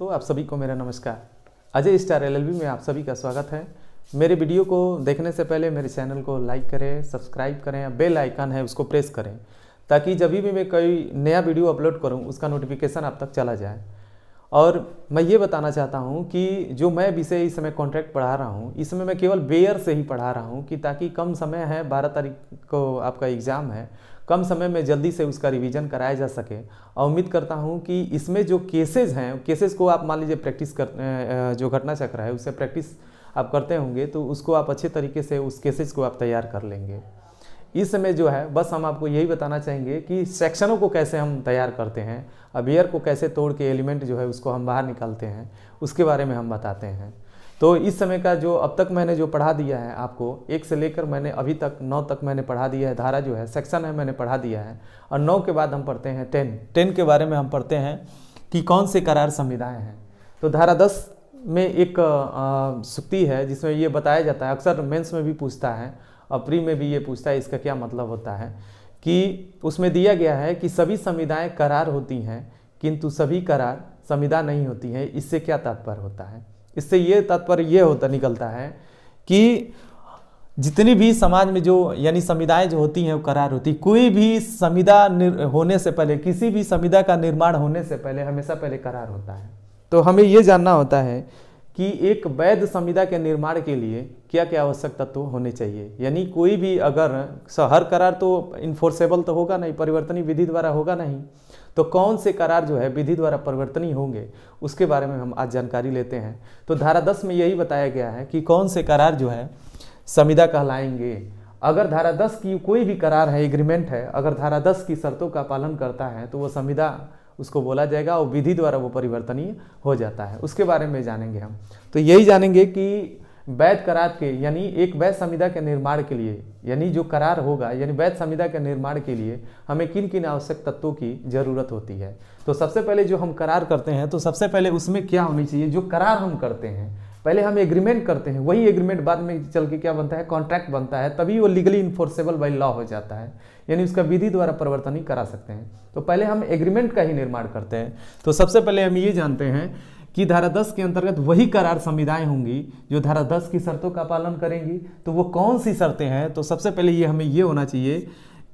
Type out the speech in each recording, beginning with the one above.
दोस्तों आप सभी को मेरा नमस्कार अजय स्टार एल में आप सभी का स्वागत है मेरे वीडियो को देखने से पहले मेरे चैनल को लाइक करें सब्सक्राइब करें बेल आइकन है उसको प्रेस करें ताकि जब भी मैं कोई नया वीडियो अपलोड करूं उसका नोटिफिकेशन आप तक चला जाए और मैं ये बताना चाहता हूँ कि जो मैं विषय इस समय कॉन्ट्रैक्ट पढ़ा रहा हूँ इसमें मैं केवल बेयर से ही पढ़ा रहा हूँ कि ताकि कम समय है बारह तारीख को आपका एग्ज़ाम है कम समय में जल्दी से उसका रिवीजन कराया जा सके और उम्मीद करता हूँ कि इसमें जो केसेज हैं केसेज को आप मान लीजिए प्रैक्टिस कर जो घटना चक्र है उससे प्रैक्टिस आप करते होंगे तो उसको आप अच्छे तरीके से उस केसेज को आप तैयार कर लेंगे इस समय जो है बस हम आपको यही बताना चाहेंगे कि सेक्शनों को कैसे हम तैयार करते हैं अबियर को कैसे तोड़ के एलिमेंट जो है उसको हम बाहर निकालते हैं उसके बारे में हम बताते हैं तो इस समय का जो अब तक मैंने जो पढ़ा दिया है आपको एक से लेकर मैंने अभी तक नौ तक मैंने पढ़ा दिया है धारा जो है सेक्शन है मैंने पढ़ा दिया है और नौ के बाद हम पढ़ते हैं टेन टेन के बारे में हम पढ़ते हैं कि कौन से करार संविधाएँ हैं तो धारा दस में एक सुक्ति है जिसमें ये बताया जाता है अक्सर मेंस में भी पूछता है और प्री में भी ये पूछता है इसका क्या मतलब होता है कि उसमें दिया गया है कि सभी संविधाएँ करार होती हैं किंतु सभी करार संविदा नहीं होती हैं इससे क्या तात्पर्य होता है इससे ये तात्पर्य ये होता निकलता है कि जितनी भी समाज में जो यानी समुदाय जो होती हैं वो करार होती कोई भी समिदा होने से पहले किसी भी समिदा का निर्माण होने से पहले हमेशा पहले करार होता है तो हमें ये जानना होता है कि एक वैध संविदा के निर्माण के लिए क्या क्या आवश्यक तत्व तो होने चाहिए यानी कोई भी अगर हर करार तो इन्फोर्सेबल तो होगा नहीं परिवर्तनी विधि द्वारा होगा नहीं तो कौन से करार जो है विधि द्वारा परिवर्तनीय होंगे उसके बारे में हम आज जानकारी लेते हैं तो धारा दस में यही बताया गया है कि कौन से करार जो है संविदा कहलाएंगे अगर धारा दस की कोई भी करार है एग्रीमेंट है अगर धारा दस की शर्तों का पालन करता है तो वो संविदा उसको बोला जाएगा और विधि द्वारा वो परिवर्तनीय हो जाता है उसके बारे में जानेंगे हम तो यही जानेंगे कि वैध करार के यानी एक वैध संविधा के निर्माण के लिए यानी जो करार होगा यानी वैध संविधा के निर्माण के लिए हमें किन किन आवश्यक तत्वों की जरूरत होती है तो सबसे पहले जो हम करार करते हैं तो सबसे पहले उसमें क्या होनी चाहिए जो करार हम करते हैं पहले हम एग्रीमेंट करते हैं वही एग्रीमेंट बाद में चल के क्या बनता है कॉन्ट्रैक्ट बनता है तभी वो लीगली इन्फोर्सेबल बाई लॉ हो जाता है यानी उसका विधि द्वारा परिवर्तन ही करा सकते हैं तो पहले हम एग्रीमेंट का ही निर्माण करते हैं तो सबसे पहले हम ये जानते हैं कि धारा 10 के अंतर्गत वही करार संविदाएं होंगी जो धारा 10 की शर्तों का पालन करेंगी तो वो कौन सी शर्तें हैं तो सबसे पहले ये हमें ये होना चाहिए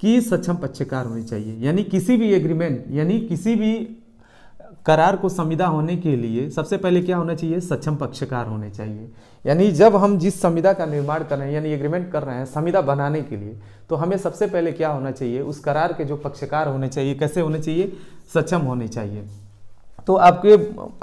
कि सक्षम पक्षकार होनी चाहिए यानी किसी भी एग्रीमेंट यानी किसी भी करार को संविदा होने के लिए सबसे पहले क्या होना चाहिए सक्षम पक्षकार होने चाहिए यानी जब हम जिस संविदा का निर्माण कर रहे हैं यानी एग्रीमेंट कर रहे हैं संविदा बनाने के लिए तो हमें सबसे पहले क्या होना चाहिए उस करार के जो पक्षकार होने चाहिए कैसे होने चाहिए सक्षम होने चाहिए तो आपके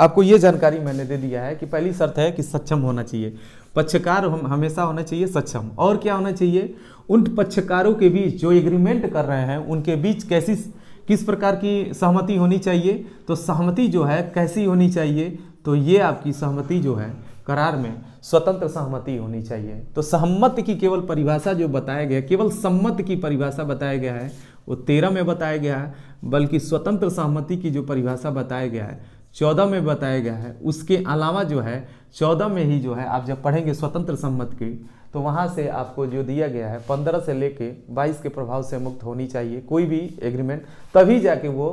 आपको ये जानकारी मैंने दे दिया है कि पहली शर्त है कि सक्षम होना चाहिए पक्षकार हम हमेशा होना चाहिए सक्षम और क्या होना चाहिए उन पक्षकारों के बीच जो एग्रीमेंट कर रहे हैं उनके बीच कैसी किस प्रकार की सहमति होनी चाहिए तो सहमति जो है कैसी होनी चाहिए तो ये आपकी सहमति जो है करार में स्वतंत्र सहमति होनी चाहिए तो सहमत की केवल परिभाषा जो बताया गया केवल सम्मत की परिभाषा बताया गया है वो तेरह में बताया गया है बल्कि स्वतंत्र सहमति की जो परिभाषा बताया गया है चौदह में बताया गया है उसके अलावा जो है चौदह में ही जो है आप जब पढ़ेंगे स्वतंत्र सम्मत की तो वहाँ से आपको जो दिया गया है पंद्रह से लेके बाईस के प्रभाव से मुक्त होनी चाहिए कोई भी एग्रीमेंट तभी जाके वो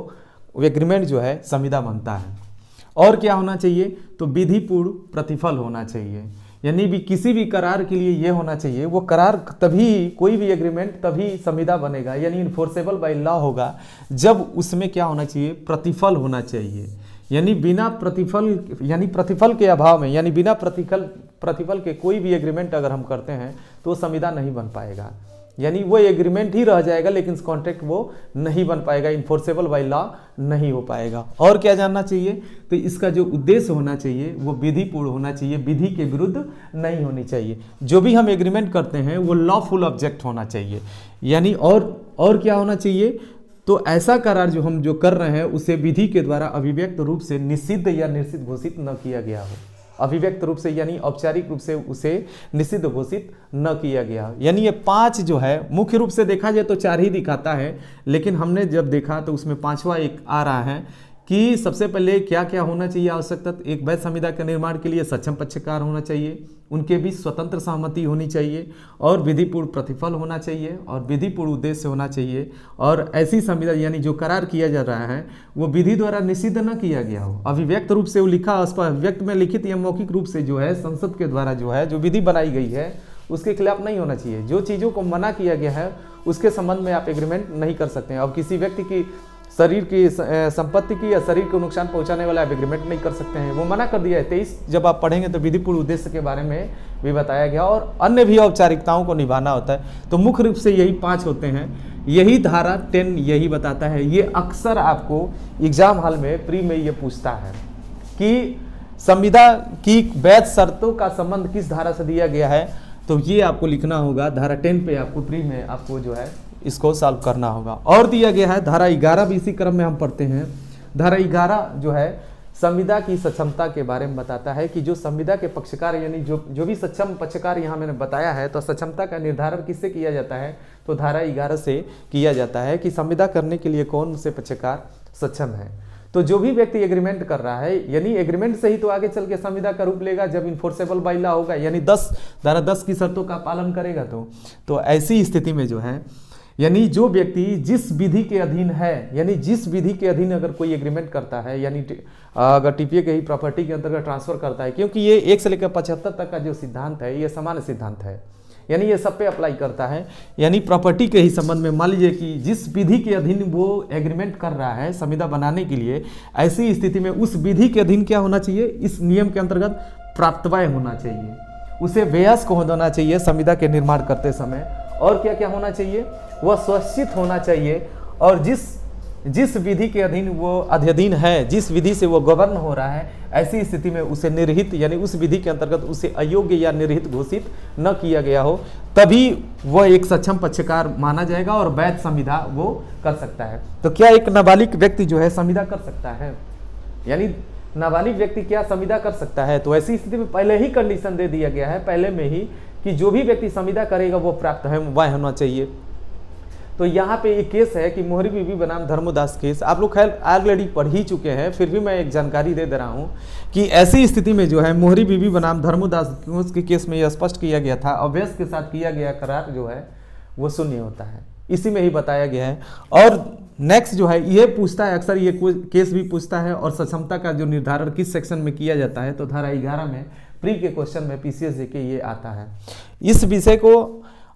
एग्रीमेंट जो है संविदा बनता है और क्या होना चाहिए तो विधिपूर्ण प्रतिफल होना चाहिए यानी भी किसी भी करार के लिए ये होना चाहिए वो करार तभी कोई भी एग्रीमेंट तभी संविदा बनेगा यानी इन्फोर्सेबल बाई लॉ होगा जब उसमें क्या होना चाहिए प्रतिफल होना चाहिए यानी बिना प्रतिफल यानी प्रतिफल के अभाव में यानी बिना प्रतिफल प्रतिफल के कोई भी एग्रीमेंट अगर हम करते हैं तो संविदा नहीं बन पाएगा यानी वो एग्रीमेंट ही रह जाएगा लेकिन कॉन्ट्रैक्ट वो नहीं बन पाएगा इन्फोर्सेबल बाई लॉ नहीं हो पाएगा और क्या जानना चाहिए तो इसका जो उद्देश्य होना चाहिए वो विधिपूर्ण होना चाहिए विधि के विरुद्ध नहीं होनी चाहिए जो भी हम एग्रीमेंट करते हैं वो लॉफुल ऑब्जेक्ट होना चाहिए यानी और और क्या होना चाहिए तो ऐसा करार जो हम जो कर रहे हैं उसे विधि के द्वारा अभिव्यक्त रूप से निषिद्ध या निश्चित घोषित न किया गया हो अभिव्यक्त रूप से यानी औपचारिक रूप से उसे निषिद्ध घोषित न किया गया यानी ये पांच जो है मुख्य रूप से देखा जाए तो चार ही दिखाता है लेकिन हमने जब देखा तो उसमें पांचवा एक आ रहा है कि सबसे पहले क्या क्या होना चाहिए आवश्यकता एक वैध संविदा के निर्माण के लिए सक्षम पक्षकार होना चाहिए उनके बीच स्वतंत्र सहमति होनी चाहिए और विधिपूर्ण प्रतिफल होना चाहिए और विधिपूर्ण उद्देश्य होना चाहिए और ऐसी संविधान यानी जो करार किया जा रहा है वो विधि द्वारा निषिद्ध न किया गया हो अभिव्यक्त रूप से वो लिखा अभिव्यक्त में लिखित या मौखिक रूप से जो है संसद के द्वारा जो है जो विधि बनाई गई है उसके खिलाफ नहीं होना चाहिए जो चीज़ों को मना किया गया है उसके संबंध में आप एग्रीमेंट नहीं कर सकते हैं अब किसी व्यक्ति की शरीर की संपत्ति की या शरीर को नुकसान पहुंचाने वाला एग्रीमेंट नहीं कर सकते हैं वो मना कर दिया है तेईस जब आप पढ़ेंगे तो विधिपूर्ण उद्देश्य के बारे में भी बताया गया और अन्य भी औपचारिकताओं को निभाना होता है तो मुख्य रूप से यही पाँच होते हैं यही धारा टेन यही बताता है ये अक्सर आपको एग्जाम हॉल में प्री में ये पूछता है कि संविधा की वैध शर्तों का संबंध किस धारा से दिया गया है तो ये आपको लिखना होगा धारा टेन पे आपको प्री में आपको जो है इसको सॉल्व करना होगा और दिया गया है धारा ग्यारह भी इसी क्रम में हम पढ़ते हैं धारा ग्यारह जो है संविदा की सक्षमता के बारे में बताता है कि जो संविदा के पक्षकार यानी जो जो भी सक्षम पक्षकार यहाँ मैंने बताया है तो सक्षमता का निर्धारण किससे किया जाता है तो धारा ग्यारह से किया जाता है कि संविदा करने के लिए कौन से पक्षकार सक्षम है तो जो भी व्यक्ति एग्रीमेंट कर रहा है यानी एग्रीमेंट से ही तो आगे चल के संविदा का रूप लेगा जब इन्फोर्सेबल बाइला होगा यानी दस धारा दस की शर्तों का पालन करेगा तो, तो ऐसी स्थिति में जो है यानी जो व्यक्ति जिस विधि के अधीन है यानी जिस विधि के अधीन अगर कोई एग्रीमेंट करता है यानी अगर टीपीए के ही प्रॉपर्टी के अंतर्गत ट्रांसफर करता है क्योंकि ये एक से लेकर पचहत्तर तक का जो सिद्धांत है ये सामान्य सिद्धांत है यानी ये सब पे अप्लाई करता है यानी प्रॉपर्टी के ही संबंध में मान लीजिए कि जिस विधि के अधीन वो एग्रीमेंट कर रहा है संविदा बनाने के लिए ऐसी स्थिति में उस विधि के अधीन क्या होना चाहिए इस नियम के अंतर्गत प्राप्तवाय होना चाहिए उसे व्यस्क होना चाहिए संविदा के निर्माण करते समय और क्या क्या होना चाहिए वह स्वस्थित होना चाहिए और जिस जिस विधि के अधीन वो अध्यधीन है जिस विधि से वो गवर्न हो रहा है ऐसी स्थिति में उसे निर्हित यानी उस विधि के अंतर्गत उसे अयोग्य या निर्हित घोषित न किया गया हो तभी वह एक सक्षम पक्षकार माना जाएगा और वैध संविधा वो कर सकता है तो क्या एक नाबालिग व्यक्ति जो है संविधा कर सकता है यानी नाबालिग व्यक्ति क्या संविधा कर सकता है तो ऐसी स्थिति में पहले ही कंडीशन दे दिया गया है पहले में ही कि जो भी व्यक्ति संविधा करेगा वो प्राप्त है वह होना चाहिए तो यहाँ पे एक केस है कि मोहरी बीबी बनाम धर्मोदास केस आप लोग खैर ऑलरेडी पढ़ ही चुके हैं फिर भी मैं एक जानकारी दे दे रहा हूँ कि ऐसी स्थिति में जो है मोहरी बीबी बनाम धर्मोदास के केस में यह स्पष्ट किया गया था अवैस के साथ किया गया करार जो है वो शून्य होता है इसी में ही बताया गया है और नेक्स्ट जो है ये पूछता है अक्सर ये केस भी पूछता है और सक्षमता का जो निर्धारण किस सेक्शन में किया जाता है तो धारा ग्यारह में प्री के क्वेश्चन में पीसीएस के ये आता है इस विषय को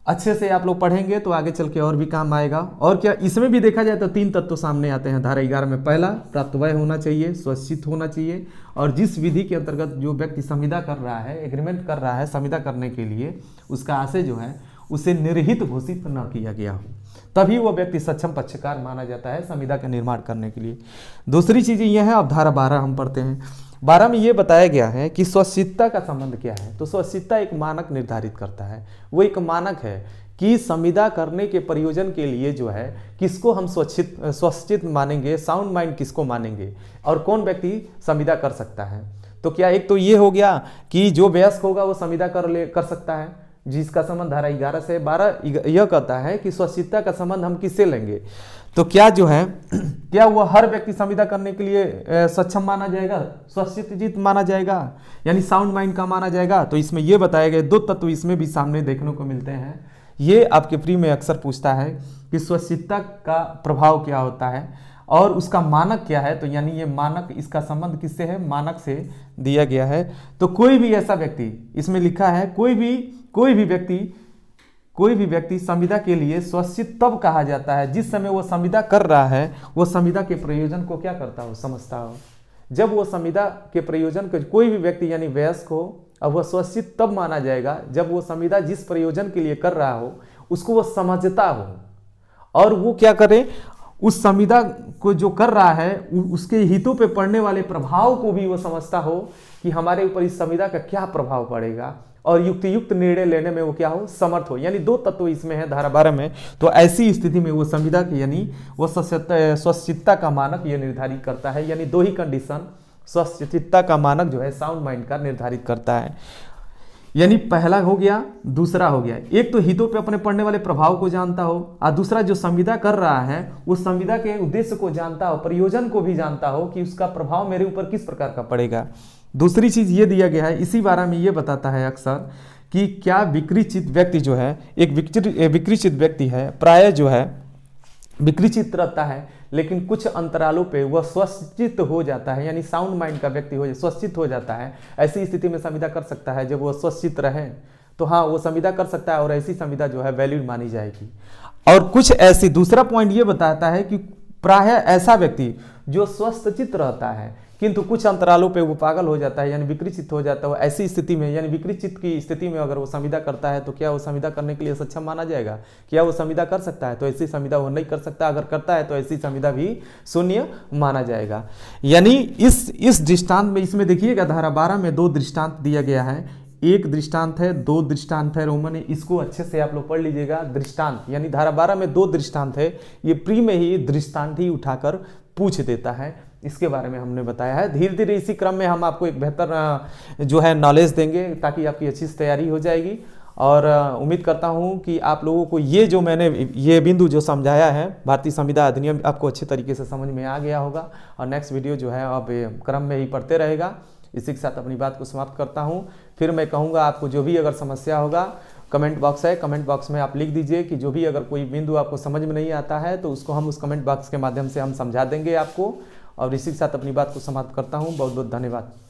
अच्छे से आप लोग पढ़ेंगे तो आगे चल के और भी काम आएगा और क्या इसमें भी देखा जाए तो तीन तत्व सामने आते हैं धारा ग्यारह में पहला वय होना चाहिए स्वच्छित होना चाहिए और जिस विधि के अंतर्गत जो व्यक्ति संविदा कर रहा है एग्रीमेंट कर रहा है संविदा करने के लिए उसका आशय जो है उसे निर्हित घोषित न किया गया हो तभी वो व्यक्ति सक्षम पक्षकार माना जाता है संविदा का निर्माण करने के लिए दूसरी चीज़ यह है अब धारा बारह हम पढ़ते हैं बारह में ये बताया गया है कि स्वच्छता का संबंध क्या है तो स्वच्छता एक मानक निर्धारित करता है वो एक मानक है कि संविदा करने के प्रयोजन के लिए जो है किसको हम स्वच्छित स्वच्छित मानेंगे साउंड माइंड किसको मानेंगे और कौन व्यक्ति संविदा कर सकता है तो क्या एक तो ये हो गया कि जो वयस्क होगा वो संविदा कर ले कर सकता है जिसका संबंध धारा ग्यारह से बारह यह कहता है कि स्वच्छता का संबंध हम किससे लेंगे तो क्या जो है क्या वह हर व्यक्ति संविदा करने के लिए सक्षम माना जाएगा स्वचित माना जाएगा यानी साउंड माइंड का माना जाएगा तो इसमें यह बताया गया दो तत्व इसमें भी सामने देखने को मिलते हैं ये आपके फ्री में अक्सर पूछता है कि स्वच्छता का प्रभाव क्या होता है और उसका मानक क्या है तो यानी ये मानक इसका संबंध किससे है मानक से दिया गया है तो कोई भी ऐसा व्यक्ति इसमें लिखा है कोई भी कोई भी व्यक्ति कोई भी व्यक्ति संविदा के लिए स्वस्थित तब कहा जाता है जिस समय वो संविदा कर रहा है वो संविदा के प्रयोजन को क्या करता हो समझता हो जब वो संविदा के प्रयोजन को कोई भी व्यक्ति यानी वयस्क हो अब वह स्वस्थित तब माना जाएगा जब वो संविदा जिस प्रयोजन के लिए कर रहा हो उसको वो समझता हो और वो क्या करे उस संविदा को जो कर रहा है उसके हितों पे पड़ने वाले प्रभाव को भी वो समझता हो कि हमारे ऊपर इस संविदा का क्या प्रभाव पड़ेगा और युक्त युक्त निर्णय लेने में वो क्या हो समर्थ हो यानी दो तत्व इसमें है धारा बारह में तो ऐसी स्थिति में वो संविधा की यानी वो स्वच्छता का मानक ये निर्धारित करता है यानी दो ही कंडीशन स्वच्छता का मानक जो है साउंड माइंड का निर्धारित करता है यानी पहला हो गया दूसरा हो गया एक तो हितों पे अपने पड़ने वाले प्रभाव को जानता हो और दूसरा जो संविदा कर रहा है उस संविदा के उद्देश्य को जानता हो प्रयोजन को भी जानता हो कि उसका प्रभाव मेरे ऊपर किस प्रकार का पड़ेगा दूसरी चीज़ ये दिया गया है इसी बारे में ये बताता है अक्सर कि क्या विक्रीचित व्यक्ति जो है एक विक्रीचित व्यक्ति है प्राय जो है विक्रीचित रहता है लेकिन कुछ अंतरालों पे वह स्वस्थित हो जाता है यानी साउंड माइंड का व्यक्ति हो स्वस्थित हो जाता है ऐसी स्थिति में संविदा कर सकता है जब वह स्वस्थित रहे तो हाँ वो संविदा कर सकता है और ऐसी संविदा जो है वैल्यूड मानी जाएगी और कुछ ऐसी दूसरा पॉइंट ये बताता है कि प्राय ऐसा व्यक्ति जो स्वस्थचित रहता है किंतु कुछ अंतरालों पे वो पागल हो जाता है यानी विकृत हो जाता है ऐसी स्थिति में यानी विकृत की स्थिति में अगर वो संविदा करता है तो क्या वो संविदा करने के लिए सक्षम माना जाएगा क्या वो संविदा कर सकता है तो ऐसी संविदा वो नहीं कर सकता अगर करता है तो ऐसी संविदा भी शून्य माना जाएगा यानी इस इस दृष्टांत में इसमें देखिएगा धारा बारह में दो दृष्टांत दिया गया है एक दृष्टांत है दो दृष्टांत है रोमन इसको अच्छे से आप लोग पढ़ लीजिएगा दृष्टांत यानी धारा बारह में दो दृष्टांत है ये प्री में ही दृष्टांत ही उठाकर पूछ देता है इसके बारे में हमने बताया है धीरे धीरे इसी क्रम में हम आपको एक बेहतर जो है नॉलेज देंगे ताकि आपकी अच्छी तैयारी हो जाएगी और उम्मीद करता हूँ कि आप लोगों को ये जो मैंने ये बिंदु जो समझाया है भारतीय संविदा अधिनियम आपको अच्छे तरीके से समझ में आ गया होगा और नेक्स्ट वीडियो जो है अब क्रम में ही पढ़ते रहेगा इसी के साथ अपनी बात को समाप्त करता हूँ फिर मैं कहूँगा आपको जो भी अगर समस्या होगा कमेंट बॉक्स है कमेंट बॉक्स में आप लिख दीजिए कि जो भी अगर कोई बिंदु आपको समझ में नहीं आता है तो उसको हम उस कमेंट बॉक्स के माध्यम से हम समझा देंगे आपको और इसी के साथ अपनी बात को समाप्त करता हूँ बहुत बहुत धन्यवाद